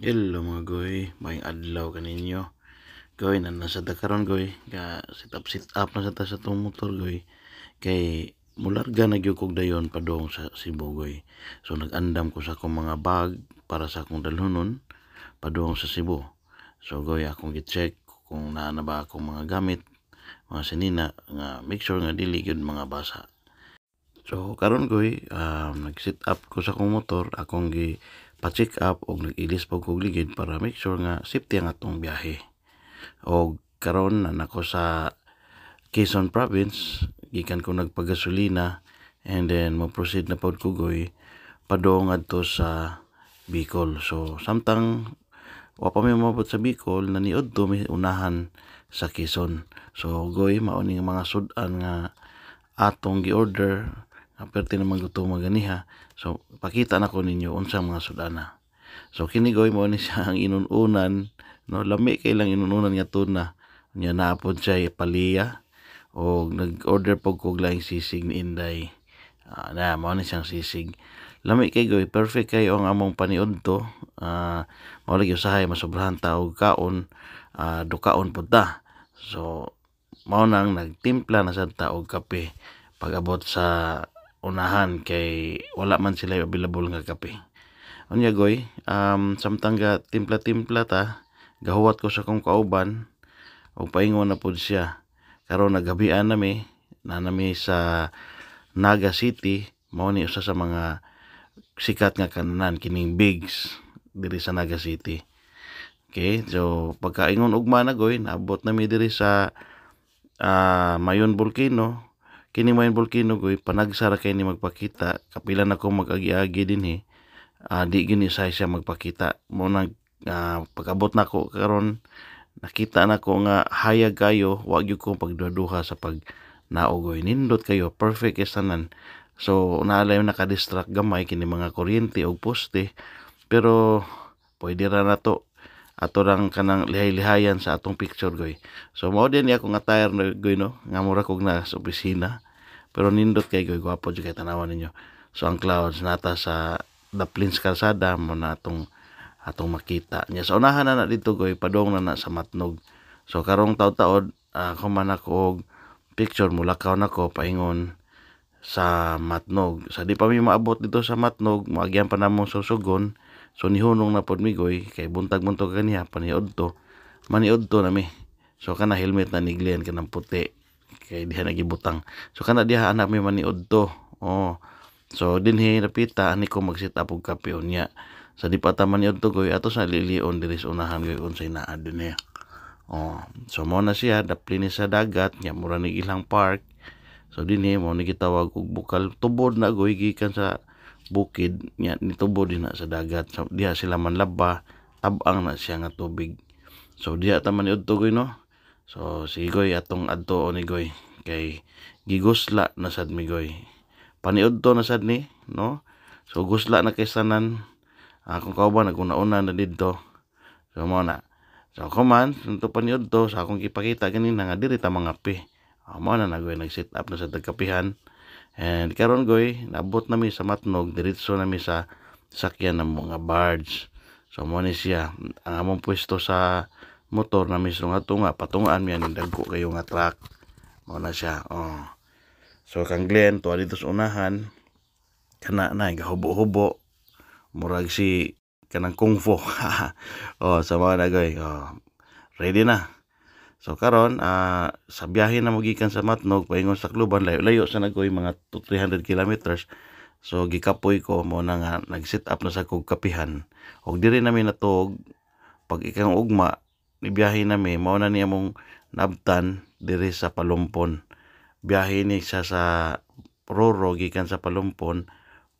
Hello mga goy, maing adlaw kaninyo. Goy, na nasa dakaron goy, ga set up set up na sa ta sa tong motor goy. Kay mularga na gyud kog dayon padong sa Cebu goy. So nagandam ko sa akong mga bag para sa akong dalhonon padong sa Cebu. So goy akong gi-check kung naa na ba akong mga gamit, mga sinina nga make sure nga dili gyud mga basa. So karon goy, um, nag-set up ko sa akong motor, akong gi pa-check up o nag-ilis po kong ligid para make sure nga safety ang atong biyahe. O karon na nako sa Quezon Province, gikan ko nagpagasolina and then mo-proceed na pod kugoy padong adto sa Bicol. So samtang wa pa may mabot sa Bicol naniod to may unahan sa Quezon. So goy mao ning mga sudan nga atong gi-order aperte na magutuman ganiha so pakita na ko ninyo unsang mga sudana so kini goy mo ni siya ang inununan no lami kay lang inununan nga tuna nya naapod siya paliya o nag-order po kog lang sisig ni Inday uh, na mao ni siyang sisig lami kay goy perfect kay ang among paniod to uh, ah, mao lagi usahay masobrahan ta og kaon uh, ah, dukaon pud ta so mao nang nagtimpla na sad ta kape pag abot sa unahan kay wala man sila available nga kape unya goy um, samtang ga timpla timpla ta gahuwat ko sa kong kauban og paingon na pud siya karon nagabian nami na nami sa Naga City mao ni usa sa mga sikat nga kananan kining bigs diri sa Naga City okay so pagkaingon ugma na goy naabot nami diri sa uh, Mayon Volcano kini main volcano goy eh, panagsara kay ni magpakita kapila na ko magagiagi dinhi uh, eh. ah, di gini say siya magpakita mo nag uh, pagabot nako karon nakita nako nga hayag kayo wa gyud ko pagduduha sa pag naogoy nindot kayo perfect kesanan so naalay na ka-distract gamay kini mga kuryente og poste pero pwede ra na to ato lang kanang lihay-lihayan sa atong picture goy. So mao din ako nga attire no, goy no, nga mura kog na sa opisina. Pero nindot kay goy gwapo jud kay tanawan ninyo. So ang clouds nata sa the plains kalsada mo na atong atong makita niya. so, unahan na na dito goy padong na na sa Matnog. So karong taud-taod ako uh, man ako og picture mula kaw nako paingon sa Matnog. Sa so, di pa mi maabot dito sa Matnog, maagyan pa namo susugon So nihunong na pod migoy kay buntag man to kaniya paniod to maniod to nami. So kana helmet na ni Glenn kanang puti kay diha nagibutang. So kana diha anak mi maniod to. Oh. So dinhi napita ani ko magsit up og kape unya. Sa so, di pa taman yun to goy atos na lilion diri sa unahan goy unsay naa dinhi. Oh, so mo na siya dapli ni sa dagat nya mura ni ilang park. So dinhi mo ni gitawag og bukal tubod na goy gikan sa bukid nya nitubo din na sa dagat so, diha sila laba tabang na siya nga tubig so diha ta man iudtogoy no so sigoy atong adto ni goy kay gigusla na sad mi goy paniudto na sad ni no so gusla na kay sanan akong kauban naguna-una na didto so mo na so kuman sunto paniudto sa akong ipakita kanina nga diri ta mga pi amo ah, na nagoy nag set up na sa dagkapihan And karon goy, naabot nami sa Matnog, diretso nami sa sakyan ng mga barge. So mo ni siya, ang among pwesto sa motor na mismo nga tunga, patungaan mi ang dagko kayo nga truck. Mo na siya. Oh. So kang Glenn, tuwa dito sa unahan, kana na gahubo-hubo. Murag si kanang kung fu. oh, sama na goy, Oh. Ready na. So karon uh, sa biyahe na magikan sa Matnog paingon sa Kluban layo-layo sa nagoy mga 300 kilometers. So gikapoy ko mo na nga nag-set up na sa kog kapihan. Og diri namin natog pag ikang ugma ni biyahe nami mao na niya mong nabtan diri sa Palumpon. Biyahe ni siya sa Roro gikan sa Palumpon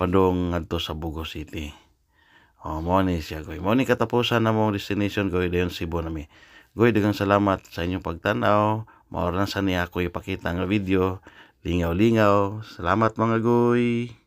padung ngadto sa Bugo City. Oh, mo ni siya goy. Mo ni katapusan na mong destination goy dayon Cebu nami. Goy, dagang salamat sa inyong pagtanaw. Maoran sa niya ako ipakita ng video. Lingaw-lingaw. Salamat mga goy.